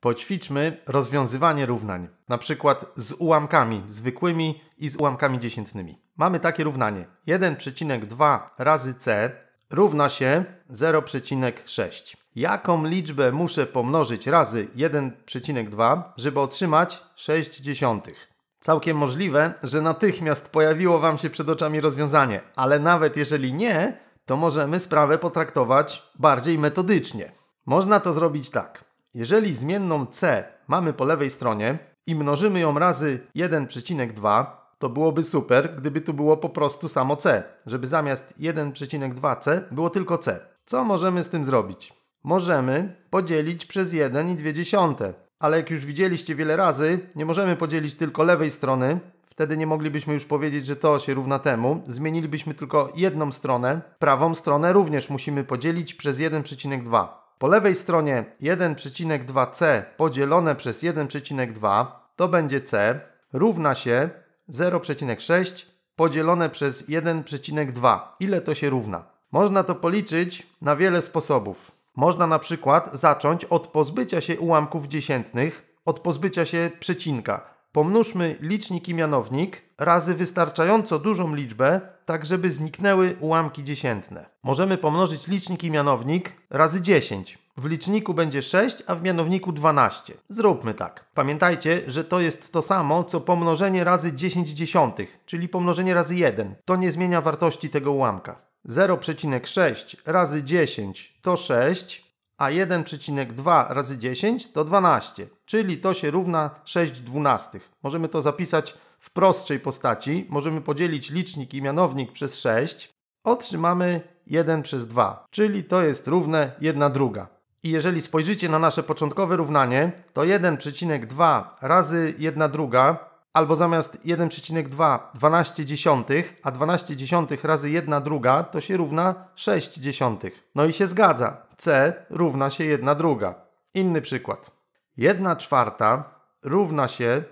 Poćwiczmy rozwiązywanie równań, na przykład z ułamkami zwykłymi i z ułamkami dziesiętnymi. Mamy takie równanie. 1,2 razy c równa się 0,6. Jaką liczbę muszę pomnożyć razy 1,2, żeby otrzymać 6 dziesiątych? Całkiem możliwe, że natychmiast pojawiło Wam się przed oczami rozwiązanie, ale nawet jeżeli nie, to możemy sprawę potraktować bardziej metodycznie. Można to zrobić tak. Jeżeli zmienną c mamy po lewej stronie i mnożymy ją razy 1,2, to byłoby super, gdyby tu było po prostu samo c, żeby zamiast 1,2c było tylko c. Co możemy z tym zrobić? Możemy podzielić przez 1,2, ale jak już widzieliście wiele razy, nie możemy podzielić tylko lewej strony, Wtedy nie moglibyśmy już powiedzieć, że to się równa temu. Zmienilibyśmy tylko jedną stronę. Prawą stronę również musimy podzielić przez 1,2. Po lewej stronie 1,2c podzielone przez 1,2 to będzie c równa się 0,6 podzielone przez 1,2. Ile to się równa? Można to policzyć na wiele sposobów. Można na przykład zacząć od pozbycia się ułamków dziesiętnych, od pozbycia się przecinka Pomnóżmy licznik i mianownik razy wystarczająco dużą liczbę, tak żeby zniknęły ułamki dziesiętne. Możemy pomnożyć licznik i mianownik razy 10. W liczniku będzie 6, a w mianowniku 12. Zróbmy tak. Pamiętajcie, że to jest to samo, co pomnożenie razy 10 dziesiątych, czyli pomnożenie razy 1. To nie zmienia wartości tego ułamka. 0,6 razy 10 to 6, a 1,2 razy 10 to 12, czyli to się równa 6 dwunastych. Możemy to zapisać w prostszej postaci. Możemy podzielić licznik i mianownik przez 6. Otrzymamy 1 przez 2, czyli to jest równe 1 druga. I jeżeli spojrzycie na nasze początkowe równanie, to 1,2 razy 1 druga, albo zamiast 1,2 12 dziesiątych, a 12 dziesiątych razy 1 druga to się równa 6 dziesiątych. No i się zgadza, C równa się 1 druga. Inny przykład. 1 czwarta równa się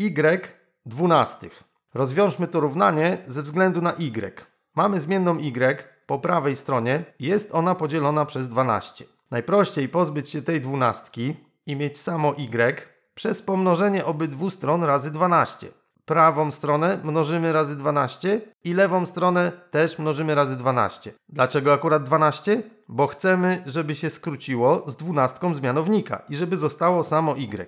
Y dwunastych. Rozwiążmy to równanie ze względu na Y. Mamy zmienną Y po prawej stronie. Jest ona podzielona przez 12. Najprościej pozbyć się tej dwunastki i mieć samo Y przez pomnożenie obydwu stron razy 12 prawą stronę mnożymy razy 12 i lewą stronę też mnożymy razy 12. Dlaczego akurat 12? Bo chcemy, żeby się skróciło z 12 zmianownika i żeby zostało samo y.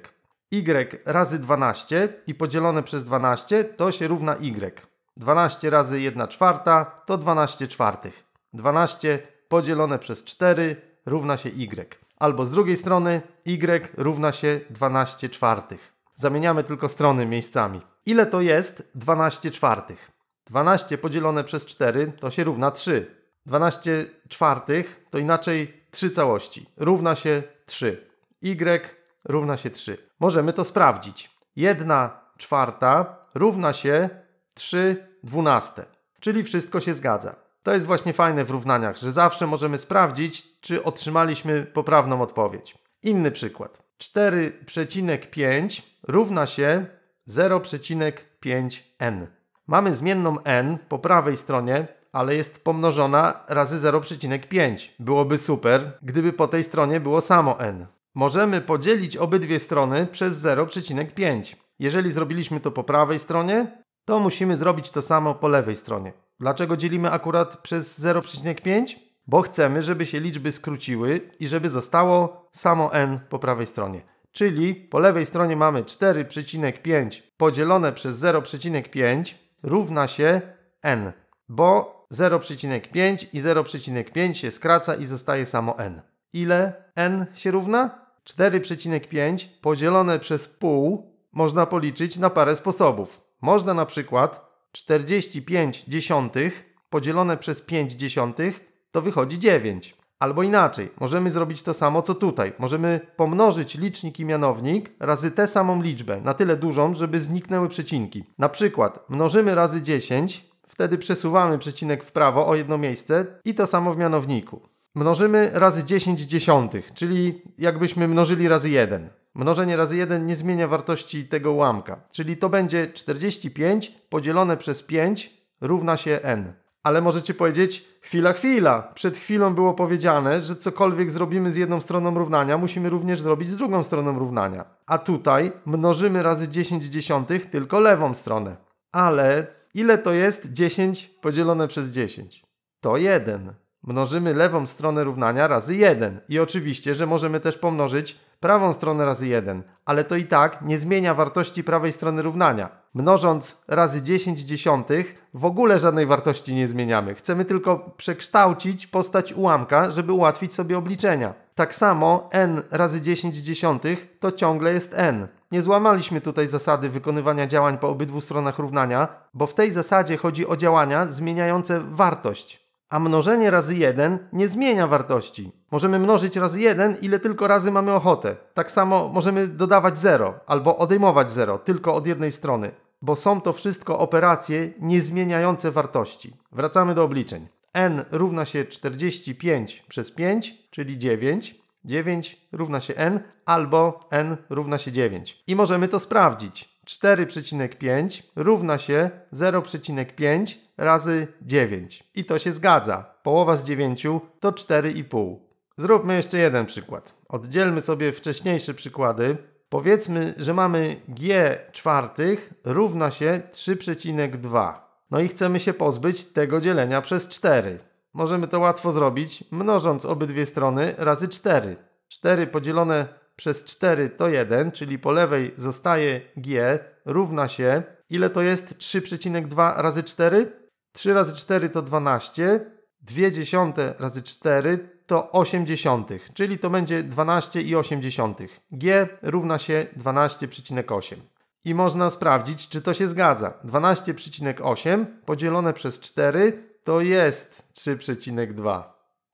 y razy 12 i podzielone przez 12 to się równa y. 12 razy 1 czwarta to 12 czwartych. 12 podzielone przez 4 równa się y. Albo z drugiej strony y równa się 12 czwartych. Zamieniamy tylko strony miejscami. Ile to jest 12 czwartych? 12 podzielone przez 4 to się równa 3. 12 czwartych to inaczej 3 całości. Równa się 3. Y równa się 3. Możemy to sprawdzić. 1 czwarta równa się 3 dwunaste. Czyli wszystko się zgadza. To jest właśnie fajne w równaniach, że zawsze możemy sprawdzić, czy otrzymaliśmy poprawną odpowiedź. Inny przykład. 4,5 równa się 0,5n. Mamy zmienną n po prawej stronie, ale jest pomnożona razy 0,5. Byłoby super, gdyby po tej stronie było samo n. Możemy podzielić obydwie strony przez 0,5. Jeżeli zrobiliśmy to po prawej stronie, to musimy zrobić to samo po lewej stronie. Dlaczego dzielimy akurat przez 0,5? Bo chcemy, żeby się liczby skróciły i żeby zostało samo n po prawej stronie czyli po lewej stronie mamy 4,5 podzielone przez 0,5 równa się n, bo 0,5 i 0,5 się skraca i zostaje samo n. Ile n się równa? 4,5 podzielone przez pół można policzyć na parę sposobów. Można na przykład 45 dziesiątych podzielone przez 5 dziesiątych to wychodzi 9. Albo inaczej, możemy zrobić to samo co tutaj. Możemy pomnożyć licznik i mianownik razy tę samą liczbę, na tyle dużą, żeby zniknęły przecinki. Na przykład mnożymy razy 10, wtedy przesuwamy przecinek w prawo o jedno miejsce i to samo w mianowniku. Mnożymy razy 10 dziesiątych, czyli jakbyśmy mnożyli razy 1. Mnożenie razy 1 nie zmienia wartości tego ułamka, czyli to będzie 45 podzielone przez 5 równa się n ale możecie powiedzieć chwila, chwila. Przed chwilą było powiedziane, że cokolwiek zrobimy z jedną stroną równania, musimy również zrobić z drugą stroną równania. A tutaj mnożymy razy 10 dziesiątych tylko lewą stronę. Ale ile to jest 10 podzielone przez 10? To 1. Mnożymy lewą stronę równania razy 1. I oczywiście, że możemy też pomnożyć prawą stronę razy 1, ale to i tak nie zmienia wartości prawej strony równania mnożąc razy 10 dziesiątych, w ogóle żadnej wartości nie zmieniamy. Chcemy tylko przekształcić postać ułamka, żeby ułatwić sobie obliczenia. Tak samo n razy 10 dziesiątych to ciągle jest n. Nie złamaliśmy tutaj zasady wykonywania działań po obydwu stronach równania, bo w tej zasadzie chodzi o działania zmieniające wartość. A mnożenie razy 1 nie zmienia wartości. Możemy mnożyć razy 1, ile tylko razy mamy ochotę. Tak samo możemy dodawać 0 albo odejmować 0, tylko od jednej strony bo są to wszystko operacje niezmieniające wartości. Wracamy do obliczeń. n równa się 45 przez 5, czyli 9. 9 równa się n albo n równa się 9. I możemy to sprawdzić. 4,5 równa się 0,5 razy 9. I to się zgadza. Połowa z 9 to 4,5. Zróbmy jeszcze jeden przykład. Oddzielmy sobie wcześniejsze przykłady. Powiedzmy, że mamy g czwartych równa się 3,2. No i chcemy się pozbyć tego dzielenia przez 4. Możemy to łatwo zrobić, mnożąc obydwie strony razy 4. 4 podzielone przez 4 to 1, czyli po lewej zostaje g równa się... Ile to jest 3,2 razy 4? 3 razy 4 to 12, 2 dziesiąte razy 4 to 80, czyli to będzie 12,8. G równa się 12,8. I można sprawdzić, czy to się zgadza. 12,8 podzielone przez 4 to jest 3,2.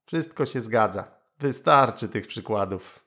Wszystko się zgadza. Wystarczy tych przykładów.